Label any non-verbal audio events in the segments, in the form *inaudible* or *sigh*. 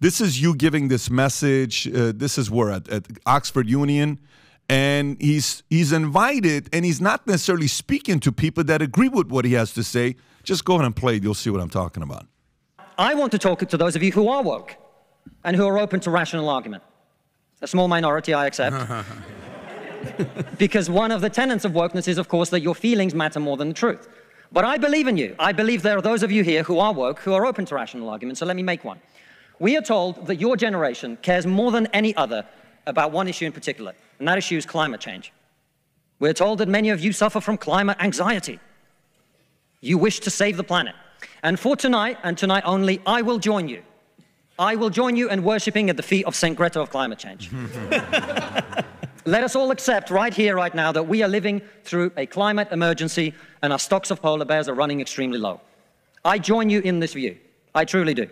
this is you giving this message. Uh, this is where at, at Oxford Union, and he's he's invited, and he's not necessarily speaking to people that agree with what he has to say. Just go ahead and play; you'll see what I'm talking about. I want to talk to those of you who are woke and who are open to rational argument. A small minority, I accept. *laughs* because one of the tenets of wokeness is, of course, that your feelings matter more than the truth. But I believe in you. I believe there are those of you here who are woke, who are open to rational argument, so let me make one. We are told that your generation cares more than any other about one issue in particular, and that issue is climate change. We're told that many of you suffer from climate anxiety. You wish to save the planet. And for tonight, and tonight only, I will join you. I will join you in worshipping at the feet of St. Greta of climate change. *laughs* Let us all accept right here, right now, that we are living through a climate emergency and our stocks of polar bears are running extremely low. I join you in this view. I truly do.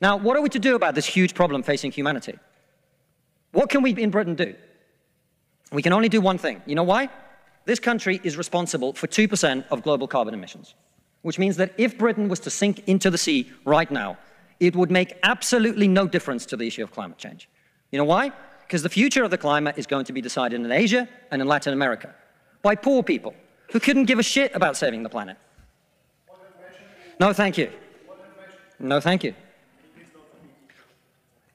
Now, what are we to do about this huge problem facing humanity? What can we in Britain do? We can only do one thing. You know why? This country is responsible for 2% of global carbon emissions, which means that if Britain was to sink into the sea right now, it would make absolutely no difference to the issue of climate change. You know why? Because the future of the climate is going to be decided in Asia and in Latin America by poor people who couldn't give a shit about saving the planet. No, thank you. No, thank you.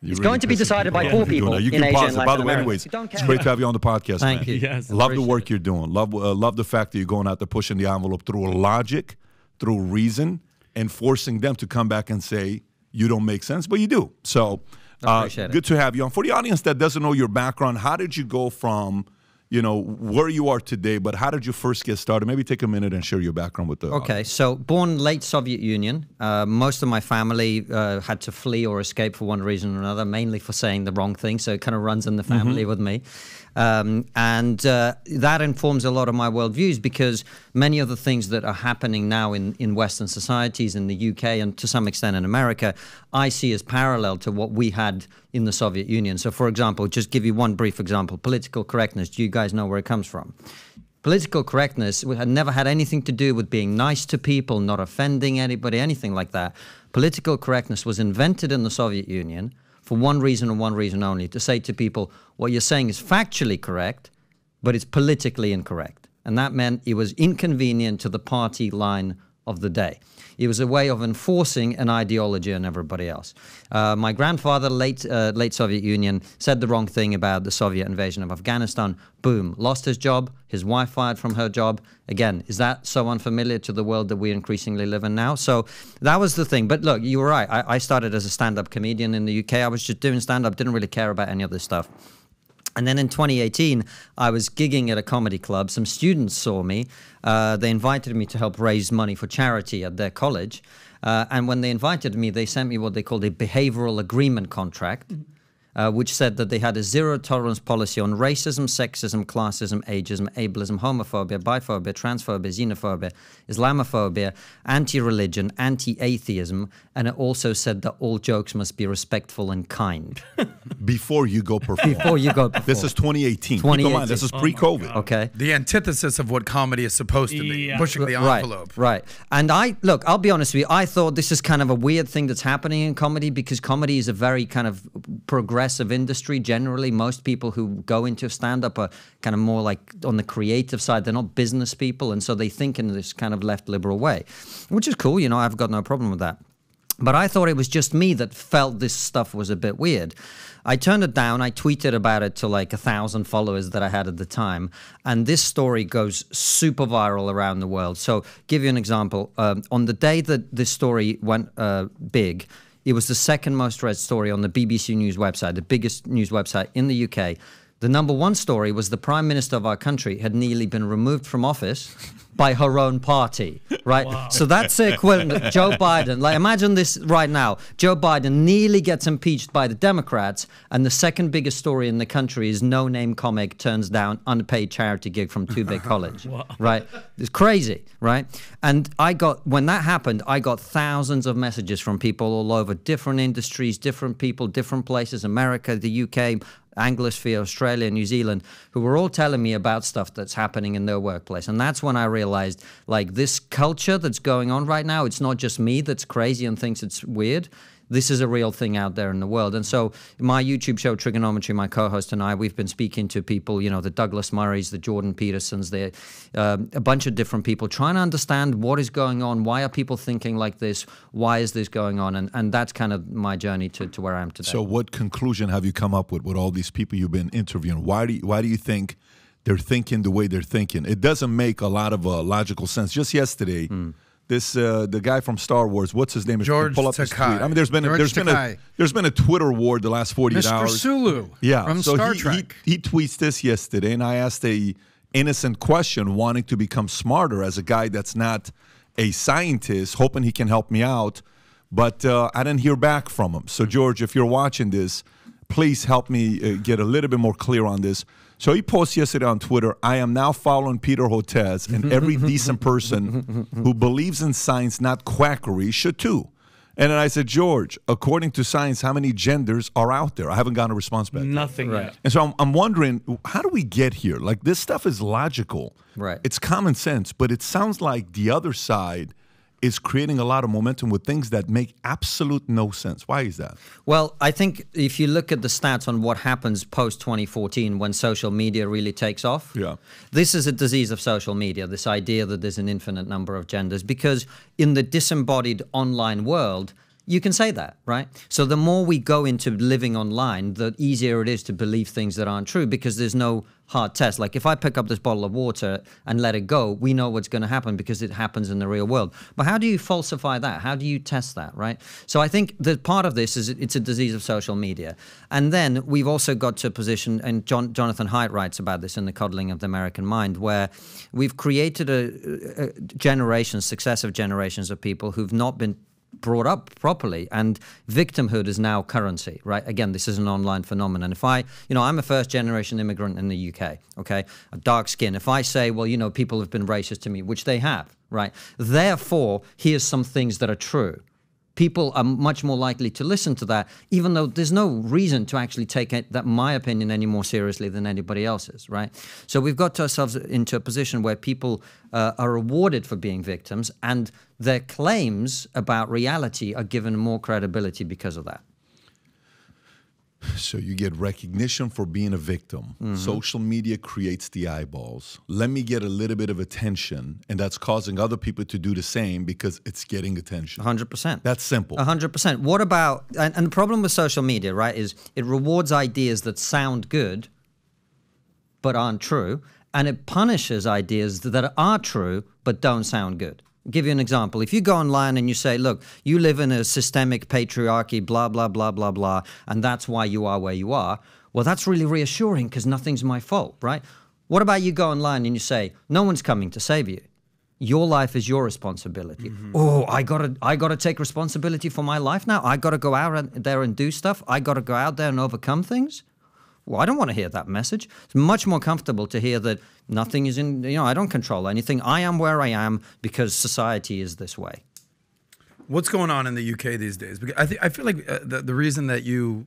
It's really going to be decided people. by poor yeah. people. You can pause it. By the way, anyways, it's great to have you on the podcast. Thank man. you. Yes, love the work it. you're doing. Love uh, love the fact that you're going out there pushing the envelope through logic, through reason, and forcing them to come back and say you don't make sense, but you do. So uh, good to have you on. For the audience that doesn't know your background, how did you go from you know, where you are today, but how did you first get started? Maybe take a minute and share your background with the. Okay, audience. so born late Soviet Union. Uh, most of my family uh, had to flee or escape for one reason or another, mainly for saying the wrong thing. So it kind of runs in the family mm -hmm. with me. Um, and uh, that informs a lot of my worldviews because many of the things that are happening now in, in Western societies, in the UK, and to some extent in America, I see as parallel to what we had in the Soviet Union. So, for example, just give you one brief example political correctness. Do you guys know where it comes from? Political correctness had never had anything to do with being nice to people, not offending anybody, anything like that. Political correctness was invented in the Soviet Union for one reason and one reason only to say to people, what you're saying is factually correct, but it's politically incorrect. And that meant it was inconvenient to the party line of the day. It was a way of enforcing an ideology on everybody else. Uh, my grandfather, late uh, late Soviet Union, said the wrong thing about the Soviet invasion of Afghanistan. Boom, lost his job. His wife fired from her job. Again, is that so unfamiliar to the world that we increasingly live in now? So that was the thing. But look, you were right. I, I started as a stand-up comedian in the UK. I was just doing stand-up. Didn't really care about any of this stuff. And then in 2018, I was gigging at a comedy club. Some students saw me. Uh, they invited me to help raise money for charity at their college. Uh, and when they invited me, they sent me what they called a behavioral agreement contract. Mm -hmm uh, which said that they had a zero tolerance policy on racism, sexism, classism, ageism, ableism, homophobia, biphobia, transphobia, xenophobia, Islamophobia, anti religion, anti atheism, and it also said that all jokes must be respectful and kind. *laughs* Before you go perform. Before you go perform. This is 2018. 2018. mind, this is pre COVID. Oh okay. The antithesis of what comedy is supposed to be yeah. pushing the envelope. Right, right. And I, look, I'll be honest with you, I thought this is kind of a weird thing that's happening in comedy because comedy is a very kind of progressive progressive industry generally. Most people who go into stand up are kind of more like on the creative side. They're not business people. And so they think in this kind of left liberal way, which is cool. You know, I've got no problem with that. But I thought it was just me that felt this stuff was a bit weird. I turned it down. I tweeted about it to like a thousand followers that I had at the time. And this story goes super viral around the world. So, give you an example. Um, on the day that this story went uh, big, it was the second most read story on the BBC News website, the biggest news website in the UK. The number one story was the prime minister of our country had nearly been removed from office by her own party, right? Wow. So that's the equivalent. Joe *laughs* Biden, like imagine this right now. Joe Biden nearly gets impeached by the Democrats, and the second biggest story in the country is no name comic turns down unpaid charity gig from Tube *laughs* College, wow. right? It's crazy, right? And I got, when that happened, I got thousands of messages from people all over different industries, different people, different places, America, the UK, Anglosphere, Australia, New Zealand, who were all telling me about stuff that's happening in their workplace. And that's when I realized realized like this culture that's going on right now, it's not just me that's crazy and thinks it's weird this is a real thing out there in the world. And so my YouTube show Trigonometry, my co-host and I, we've been speaking to people, you know, the Douglas Murrays, the Jordan Petersons, the, uh, a bunch of different people, trying to understand what is going on, why are people thinking like this, why is this going on, and and that's kind of my journey to, to where I am today. So what conclusion have you come up with with all these people you've been interviewing? Why do you, why do you think? they're thinking the way they're thinking. It doesn't make a lot of uh, logical sense. Just yesterday, mm. this uh, the guy from Star Wars, what's his name? George pull up Takai. I mean, there's been a, there's Takai. been a there's been a Twitter war the last 48 Mr. hours. Mr. Sulu, yeah, from so Star he, Trek. He, he tweets this yesterday, and I asked a innocent question, wanting to become smarter as a guy that's not a scientist, hoping he can help me out. But uh, I didn't hear back from him. So George, if you're watching this, please help me uh, get a little bit more clear on this. So he posts yesterday on Twitter, I am now following Peter Hotez, and every *laughs* decent person who believes in science, not quackery, should too. And then I said, George, according to science, how many genders are out there? I haven't gotten a response back. Nothing right. yet. And so I'm, I'm, wondering, how do we get here? Like, this stuff is logical. Right. It's common sense, but it sounds like the other side – is creating a lot of momentum with things that make absolute no sense. Why is that? Well, I think if you look at the stats on what happens post 2014 when social media really takes off, yeah. this is a disease of social media, this idea that there's an infinite number of genders, because in the disembodied online world, you can say that, right? So the more we go into living online, the easier it is to believe things that aren't true because there's no hard test. Like if I pick up this bottle of water and let it go, we know what's going to happen because it happens in the real world. But how do you falsify that? How do you test that, right? So I think that part of this is it's a disease of social media. And then we've also got to a position, and John, Jonathan Haidt writes about this in The Coddling of the American Mind, where we've created a, a successive generations of people who've not been brought up properly and victimhood is now currency right again this is an online phenomenon if i you know i'm a first generation immigrant in the uk okay a dark skin if i say well you know people have been racist to me which they have right therefore here's some things that are true people are much more likely to listen to that, even though there's no reason to actually take it, that my opinion any more seriously than anybody else's, right? So we've got ourselves into a position where people uh, are rewarded for being victims and their claims about reality are given more credibility because of that. So you get recognition for being a victim. Mm -hmm. Social media creates the eyeballs. Let me get a little bit of attention, and that's causing other people to do the same because it's getting attention. 100%. That's simple. 100%. What about, and, and the problem with social media, right, is it rewards ideas that sound good but aren't true, and it punishes ideas that are true but don't sound good. I'll give you an example. If you go online and you say, look, you live in a systemic patriarchy, blah, blah, blah, blah, blah, and that's why you are where you are, well, that's really reassuring because nothing's my fault, right? What about you go online and you say, no one's coming to save you? Your life is your responsibility. Mm -hmm. Oh, I gotta, I gotta take responsibility for my life now. I gotta go out there and do stuff. I gotta go out there and overcome things. Well, I don't want to hear that message. It's much more comfortable to hear that nothing is in, you know, I don't control anything. I am where I am because society is this way. What's going on in the UK these days? Because I, th- I feel like uh, the, the reason that you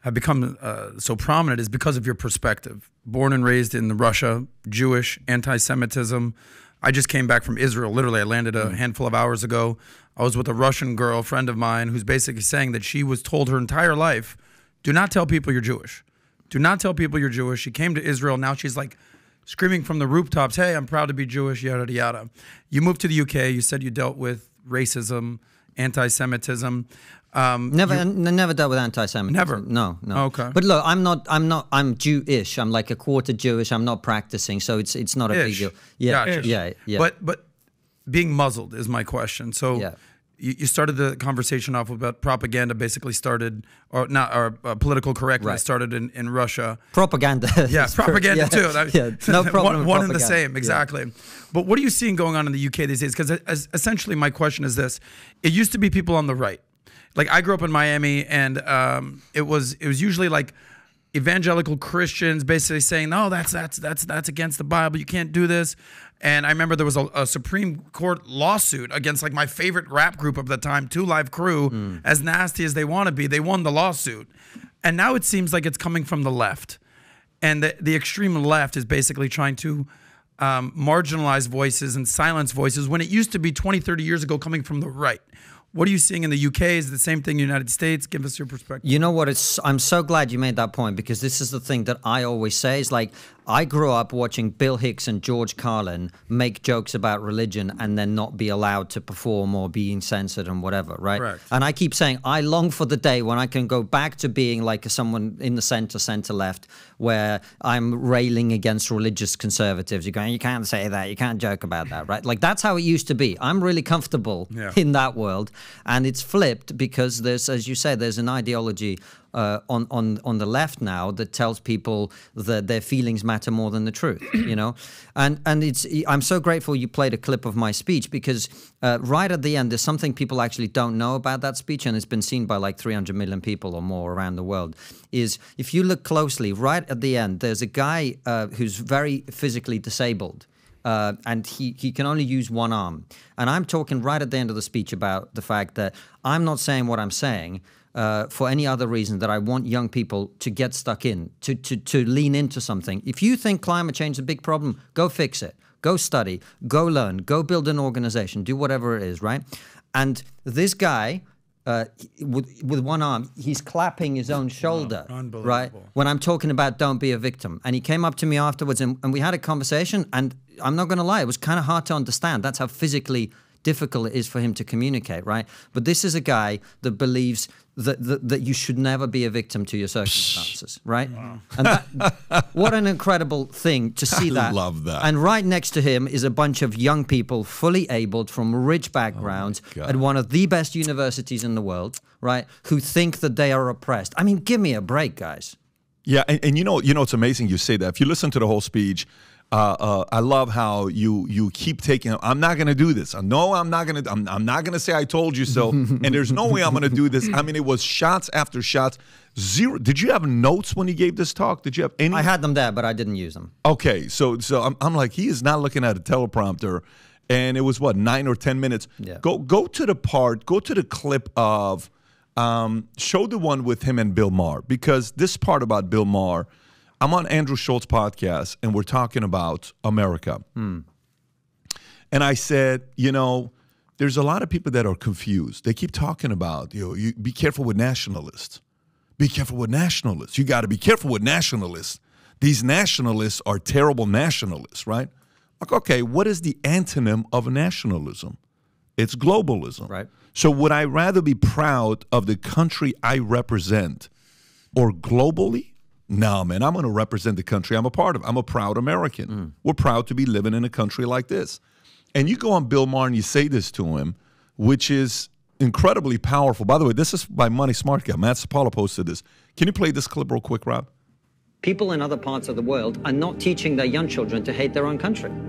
have become uh, so prominent is because of your perspective. Born and raised in Russia, Jewish, anti Semitism. I just came back from Israel. Literally, I landed a mm. handful of hours ago. I was with a Russian girl, friend of mine, who's basically saying that she was told her entire life do not tell people you're Jewish. Do not tell people you're Jewish. She came to Israel. Now she's like screaming from the rooftops, hey, I'm proud to be Jewish, yada, yada. You moved to the UK. You said you dealt with racism, anti Semitism. Um, never, you, never dealt with anti-Semitism. Never. No, no. Okay. But look, I'm not, I'm not, I'm Jewish. I'm like a quarter Jewish. I'm not practicing, so it's, it's not a Ish. big deal. Yeah, gotcha. yeah, yeah. But, but being muzzled is my question. So yeah you, you started the conversation off about propaganda basically started or not or uh, political correctness right. started in, in Russia. Propaganda. *laughs* Yeah, propaganda yeah, too. yeah, no *laughs* problem. one, one and the same, exactly. Yeah. But what are you seeing going on in the UK these days? Because essentially, my question is this: It used to be people on the right. Like I grew up in Miami, and um, it was it was usually like evangelical Christians basically saying, "No, that's that's that's that's against the Bible. You can't do this." And I remember there was a, a Supreme Court lawsuit against like my favorite rap group of the time, Two Live Crew. Mm. As nasty as they want to be, they won the lawsuit, and now it seems like it's coming from the left, and the the extreme left is basically trying to. Um, marginalized voices and silence voices when it used to be 20 30 years ago coming from the right what are you seeing in the UK? Is the same thing in the United States? Give us your perspective. You know what? It's I'm so glad you made that point because this is the thing that I always say is like I grew up watching Bill Hicks and George Carlin make jokes about religion and then not be allowed to perform or being censored and whatever, right? Correct. And I keep saying, I long for the day when I can go back to being like someone in the center, center left, where I'm railing against religious conservatives. You're going, you can't say that, you can't joke about that, right? Like that's how it used to be. I'm really comfortable yeah. *laughs* in that world. And it's flipped because there's, as you say, there's an ideology uh, on on on the left now that tells people that their feelings matter more than the truth. *clears throat* You know, and and it's I'm so grateful you played a clip of my speech because uh, right at the end there's something people actually don't know about that speech and it's been seen by like 300 million people or more around the world. Is if you look closely, right at the end there's a guy uh, who's very physically disabled. Uh, and he, he can only use one arm. And I'm talking right at the end of the speech about the fact that I'm not saying what I'm saying, uh, for any other reason that I want young people to get stuck in, to, to, to lean into something. If you think climate change is a big problem, go fix it. Go study, go learn, go build an organization, do whatever it is, right? And this guy, uh, with, with one arm, he's clapping his own shoulder, wow, right? When I'm talking about don't be a victim. And he came up to me afterwards and, and we had a conversation. And I'm not going to lie, it was kind of hard to understand. That's how physically difficult it is for him to communicate, right? But this is a guy that believes that that, that you should never be a victim to your circumstances, right? Wow. And that, what an incredible thing to see *laughs* that. I love that. And right next to him is a bunch of young people, fully abled, from rich backgrounds, oh at one of the best universities in the world, right? Who think that they are oppressed. I mean, give me a break, guys. Yeah, and, and you know, you know, it's amazing you say that. If you listen to the whole speech, uh, uh, I love how you you keep taking. I'm not going to do this. No, I'm not going to. I'm, I'm not going to say I told you so. *laughs* and there's no way I'm going to do this. I mean, it was shots after shots. Zero. Did you have notes when he gave this talk? Did you have any? I had them there, but I didn't use them. Okay, so so I'm, I'm like he is not looking at a teleprompter, and it was what nine or ten minutes. Yeah. Go go to the part. Go to the clip of. Um, show the one with him and Bill Maher because this part about Bill Maher I'm on Andrew Schultz podcast and we're talking about America. Hmm. And I said, you know, there's a lot of people that are confused. They keep talking about, you know, you be careful with nationalists. Be careful with nationalists. You got to be careful with nationalists. These nationalists are terrible nationalists, right? Like, okay, what is the antonym of nationalism? It's globalism. Right. So would I rather be proud of the country I represent or globally no, man, I'm going to represent the country I'm a part of. I'm a proud American. Mm. We're proud to be living in a country like this. And you go on Bill Maher and you say this to him, which is incredibly powerful. By the way, this is by Money Smart Guy. Matt Sapala posted this. Can you play this clip real quick, Rob? People in other parts of the world are not teaching their young children to hate their own country. And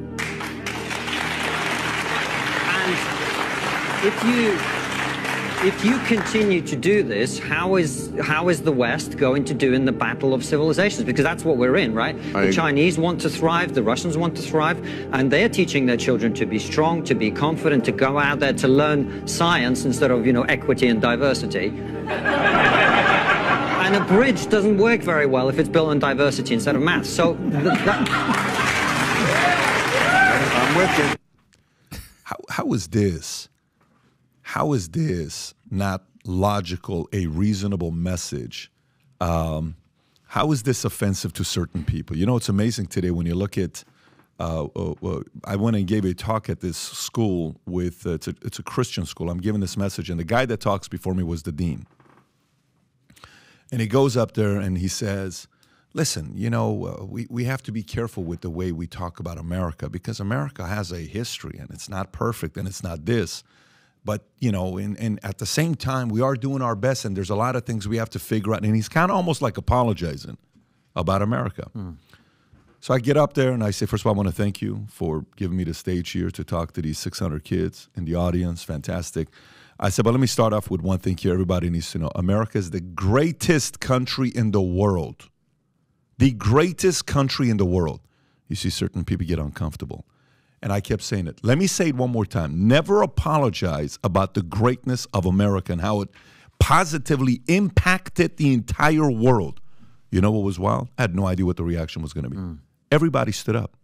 if you if you continue to do this, how is how is the West going to do in the battle of civilizations? Because that's what we're in, right? I... the Chinese want to thrive, the Russians want to thrive, and they are teaching their children to be strong, to be confident, to go out there to learn science instead of you know equity and diversity. *laughs* and a bridge doesn't work very well if it's built on diversity instead of math. So. That... *laughs* I'm with you. How, how is this? How is this not logical, a reasonable message? Um, how is this offensive to certain people? You know, it's amazing today when you look at. Uh, uh, I went and gave a talk at this school with uh, it's, a, it's a Christian school. I'm giving this message, and the guy that talks before me was the dean. And he goes up there and he says, listen, you know, uh, we, we have to be careful with the way we talk about America because America has a history and it's not perfect and it's not this. But you know, and, and at the same time, we are doing our best, and there's a lot of things we have to figure out. And he's kind of almost like apologizing about America. Mm. So I get up there and I say, first of all, I want to thank you for giving me the stage here to talk to these 600 kids in the audience. Fantastic. I said, but let me start off with one thing here everybody needs to know America is the greatest country in the world. The greatest country in the world. You see, certain people get uncomfortable. And I kept saying it. Let me say it one more time. Never apologize about the greatness of America and how it positively impacted the entire world. You know what was wild? I had no idea what the reaction was going to be. Mm. Everybody stood up.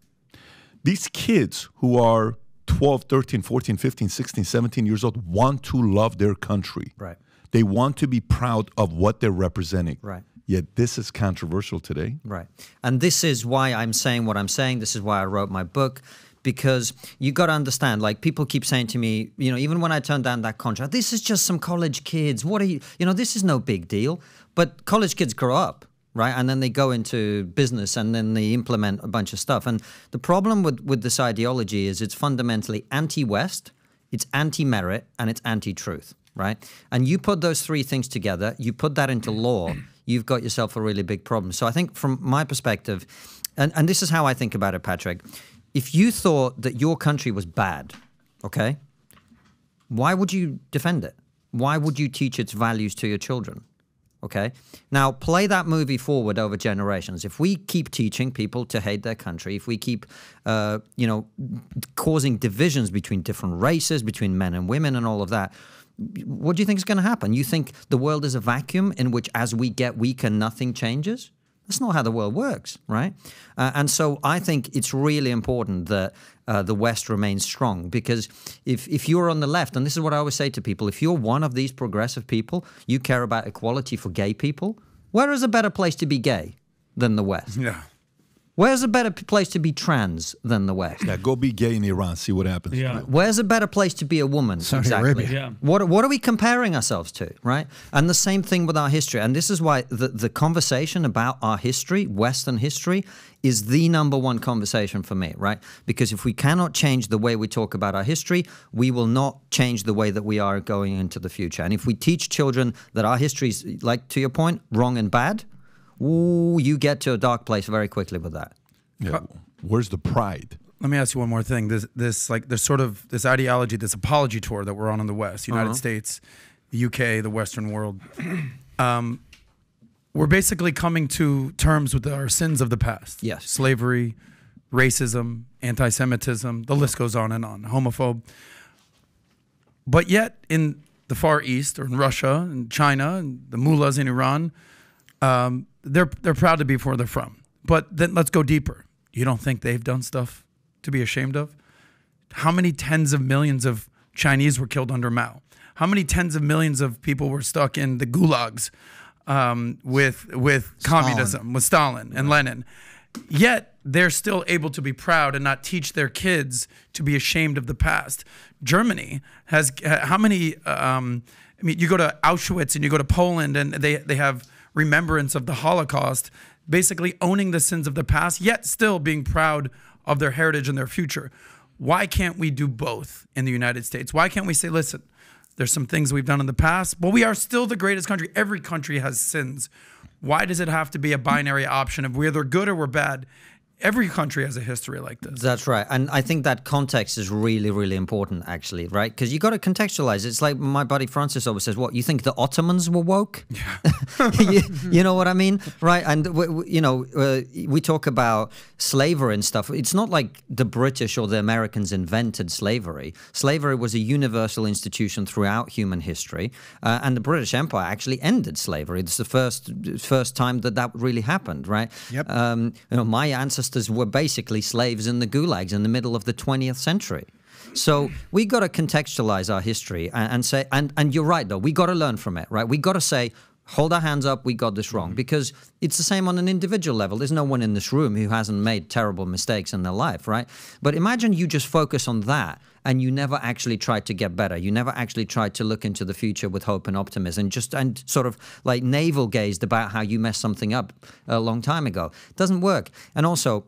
These kids who are 12, 13, 14, 15, 16, 17 years old want to love their country. Right. They want to be proud of what they're representing. Right yet this is controversial today. Right. And this is why I'm saying what I'm saying. This is why I wrote my book because you got to understand like people keep saying to me you know even when i turned down that contract this is just some college kids what are you you know this is no big deal but college kids grow up right and then they go into business and then they implement a bunch of stuff and the problem with with this ideology is it's fundamentally anti-west it's anti-merit and it's anti-truth right and you put those three things together you put that into law *clears throat* you've got yourself a really big problem so i think from my perspective and, and this is how i think about it patrick if you thought that your country was bad, okay, why would you defend it? Why would you teach its values to your children? Okay. Now, play that movie forward over generations. If we keep teaching people to hate their country, if we keep, uh, you know, causing divisions between different races, between men and women, and all of that, what do you think is going to happen? You think the world is a vacuum in which, as we get weaker, nothing changes? That's not how the world works, right? Uh, and so I think it's really important that uh, the West remains strong because if, if you're on the left, and this is what I always say to people if you're one of these progressive people, you care about equality for gay people, where is a better place to be gay than the West? Yeah. Where's a better place to be trans than the West? Yeah, go be gay in Iran, see what happens. Yeah. Where's a better place to be a woman? Saudi exactly. Arabia. Yeah. What, what are we comparing ourselves to, right? And the same thing with our history. And this is why the, the conversation about our history, Western history, is the number one conversation for me, right? Because if we cannot change the way we talk about our history, we will not change the way that we are going into the future. And if we teach children that our history is, like to your point, wrong and bad, ooh, you get to a dark place very quickly with that. Yeah. Where's the pride? Let me ask you one more thing. This, this, like, this sort of this ideology, this apology tour that we're on in the West, United uh -huh. States, the UK, the Western world. *clears throat* Um, we're basically coming to terms with our sins of the past. Yes. Slavery, racism, anti-Semitism. The list goes on and on. Homophobe. But yet, in the Far East or in Russia and China and the mullahs in Iran, um, they're they're proud to be where they're from. But then let's go deeper. You don't think they've done stuff to be ashamed of? How many tens of millions of Chinese were killed under Mao? How many tens of millions of people were stuck in the gulags um, with with Stalin. communism, with Stalin and right. Lenin? Yet they're still able to be proud and not teach their kids to be ashamed of the past. Germany has how many? Um, I mean, you go to Auschwitz and you go to Poland, and they they have remembrance of the Holocaust, basically owning the sins of the past, yet still being proud of their heritage and their future. Why can't we do both in the United States? Why can't we say, listen, there's some things we've done in the past, but we are still the greatest country. Every country has sins. Why does it have to be a binary option of we're either good or we're bad? every country has a history like this. That's right. And I think that context is really, really important, actually, right? Because you got to contextualize. It's like my buddy Francis always says, What, you think the Ottomans were woke? Yeah. *laughs* you, you, know what I mean? Right. And, we, we, you know, uh, we talk about slavery and stuff. It's not like the British or the Americans invented slavery. Slavery was a universal institution throughout human history. Uh, and the British Empire actually ended slavery. It's the first first time that that really happened, right? Yep. Um, you know, my ancestors were basically slaves in the gulags in the middle of the 20th century. So we got to contextualize our history and, and, say, and, and you're right though, we got to learn from it, right? We got to say, hold our hands up, we got this wrong. Mm-hmm. Because it's the same on an individual level. There's no one in this room who hasn't made terrible mistakes in their life, right? But imagine you just focus on that and you never actually try to get better. You never actually try to look into the future with hope and optimism, just and sort of like navel gazed about how you messed something up a long time ago. It doesn't work. And also,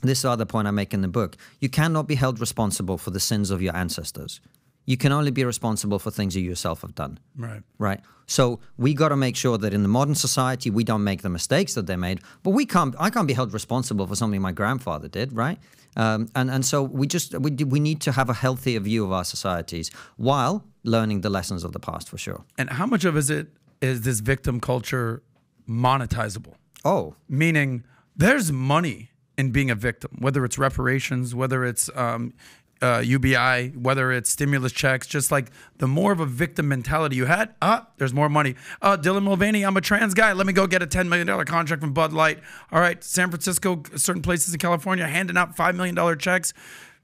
this other point I make in the book you cannot be held responsible for the sins of your ancestors you can only be responsible for things you yourself have done. Right. Right. So we got to make sure that in the modern society we don't make the mistakes that they made. But we can't. I can't be held responsible for something my grandfather did. Right. Um, and and so we just we we need to have a healthier view of our societies while learning the lessons of the past for sure. And how much of is it is this victim culture monetizable? Oh, meaning there's money in being a victim, whether it's reparations, whether it's um, uh, UBI, whether it's stimulus checks, just like the more of a victim mentality you had, ah, there's more money. Uh, Dylan Mulvaney, I'm a trans guy. Let me go get a $10 million contract from Bud Light. All right, San Francisco, certain places in California, handing out $5 million checks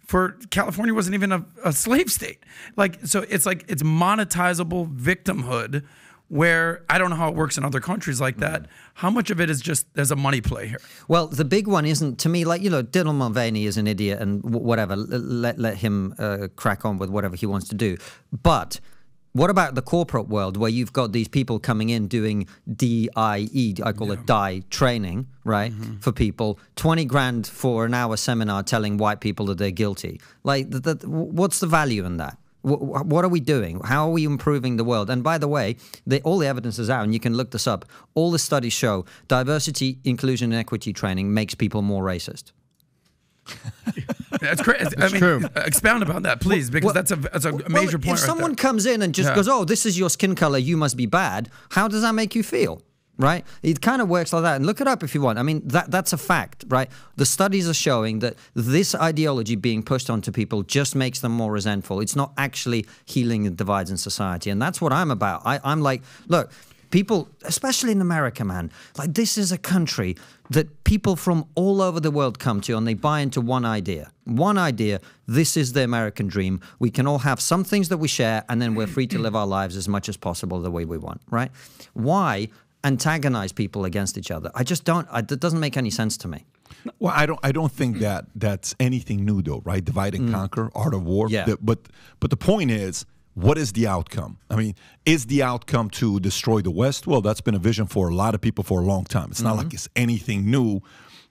for California wasn't even a, a slave state. Like, so it's like it's monetizable victimhood where I don't know how it works in other countries like that. Mm. How much of it is just there's a money play here? Well, the big one isn't to me like you know Dylan Mulvaney is an idiot and whatever. Let let him uh, crack on with whatever he wants to do. But what about the corporate world where you've got these people coming in doing DIE, I call yeah. it DIE training, right? Mm -hmm. For people, 20 grand for an hour seminar telling white people that they're guilty. Like, th th what's the value in that? What are we doing? How are we improving the world? And by the way, all the evidence is out, and you can look this up. All the studies show diversity, inclusion, and equity training makes people more racist. *laughs* that's crazy. I mean, true. Uh, expound upon that, please, because well, that's a that's a well, major point. If right someone there. comes in and just yeah. goes, "Oh, this is your skin color. You must be bad," how does that make you feel? right? It kind of works like that. And look it up if you want. I mean, that that's a fact, right? The studies are showing that this ideology being pushed onto people just makes them more resentful. It's not actually healing the divides in society. And that's what I'm about. I, I'm like, look, people, especially in America, man, like this is a country that people from all over the world come to and they buy into one idea. One idea, this is the American dream. We can all have some things that we share and then we're free to live our lives as much as possible the way we want, right? Why antagonize people against each other. I just don't. I, that doesn't make any sense to me. Well, I don't. I don't think that that's anything new, though, right? Divide and mm. conquer, art of war. Yeah. The, but but the point is, what is the outcome? I mean, is the outcome to destroy the West? Well, that's been a vision for a lot of people for a long time. It's not mm -hmm. like it's anything new.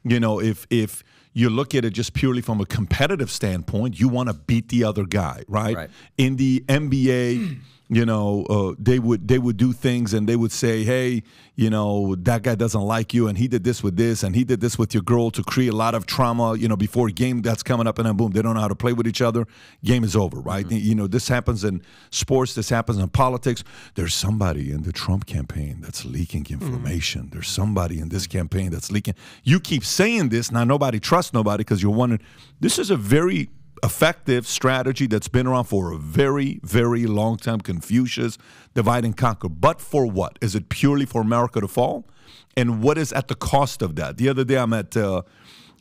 You know, if if you look at it just purely from a competitive standpoint, you want to beat the other guy, right? right. In the NBA you know, uh, they would they would do things and they would say, hey, you know, that guy doesn't like you, and he did this with this, and he did this with your girl to create a lot of trauma, you know, before a game that's coming up, and then boom, they don't know how to play with each other. Game is over, right? Mm -hmm. You know, this happens in sports, this happens in politics. There's somebody in the Trump campaign that's leaking mm. information. Mm -hmm. There's somebody in this campaign that's leaking. You keep saying this, now nobody trusts nobody because you're wondering. This is a very effective strategy that's been around for a very, very long time Confucius, divide and conquer. But for what? Is it purely for America to fall? And what is at the cost of that? The other day I'm at uh,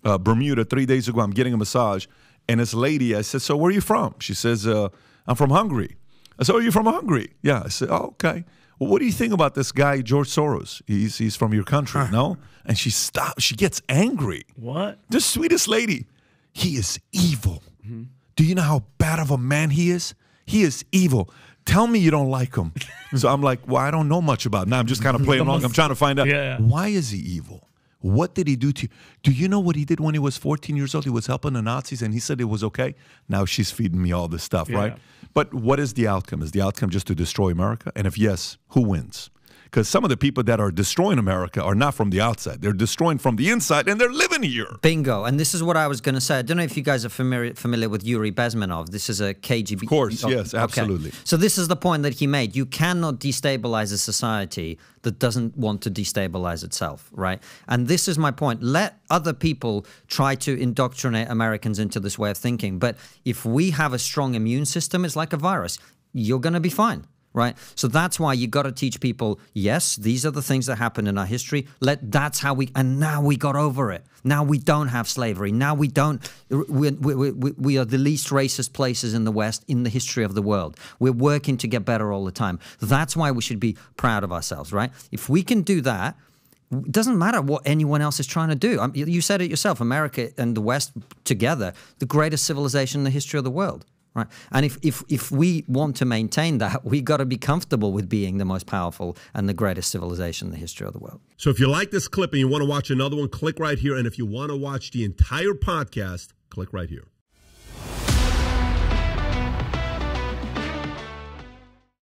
uh, Bermuda three days ago. I'm getting a massage, and this lady, I said, So where are you from? She says, uh, I'm from Hungary. I said, "Are oh, you from Hungary? Yeah. I said, oh, okay. Well, what do you think about this guy, George Soros? He's, he's from your country, no? And she stops. She gets angry. What? The sweetest lady. He is evil. Mm-hmm. Do you know how bad of a man he is? He is evil. Tell me you don't like him. *laughs* so I'm like, well, I don't know much about him. Now I'm just kind of playing along. I'm trying to find out yeah. why is he evil? What did he do to you? Do you know what he did when he was 14 years old? He was helping the Nazis and he said it was okay. Now she's feeding me all this stuff, yeah. right? But what is the outcome? Is the outcome just to destroy America? And if yes, who wins? because some of the people that are destroying America are not from the outside. They're destroying from the inside and they're living here. Bingo. And this is what I was going to say. I don't know if you guys are familiar, familiar with Yuri Bezmenov. This is a KGB. Of course, oh, yes, absolutely. Okay. So this is the point that he made. You cannot destabilize a society that doesn't want to destabilize itself, right? And this is my point. Let other people try to indoctrinate Americans into this way of thinking. But if we have a strong immune system, it's like a virus. You're going to be fine right? So that's why you got to teach people, yes, these are the things that happened in our history. Let that's how we and now we got over it. Now we don't have slavery. Now we don't we, we, we, we are the least racist places in the West in the history of the world. We're working to get better all the time. That's why we should be proud of ourselves, right? If we can do that, it doesn't matter what anyone else is trying to do. I um, mean, you said it yourself, America and the West together, the greatest civilization in the history of the world right? And if, if, if we want to maintain that, *laughs* we got to be comfortable with being the most powerful and the greatest civilization in the history of the world. So if you like this clip and you want to watch another one, click right here. And if you want to watch the entire podcast, click right here.